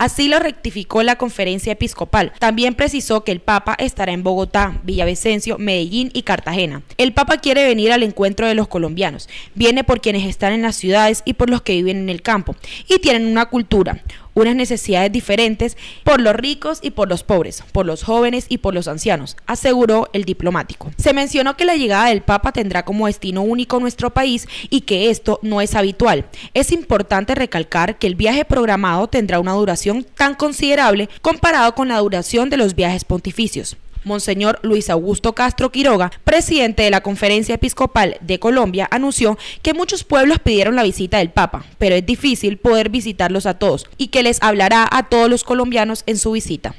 Así lo rectificó la conferencia episcopal. También precisó que el Papa estará en Bogotá, Villavicencio, Medellín y Cartagena. El Papa quiere venir al encuentro de los colombianos. Viene por quienes están en las ciudades y por los que viven en el campo y tienen una cultura, unas necesidades diferentes por los ricos y por los pobres, por los jóvenes y por los ancianos, aseguró el diplomático. Se mencionó que la llegada del Papa tendrá como destino único nuestro país y que esto no es habitual. Es importante recalcar que el viaje programado tendrá una duración tan considerable comparado con la duración de los viajes pontificios. Monseñor Luis Augusto Castro Quiroga, presidente de la Conferencia Episcopal de Colombia, anunció que muchos pueblos pidieron la visita del Papa, pero es difícil poder visitarlos a todos y que les hablará a todos los colombianos en su visita.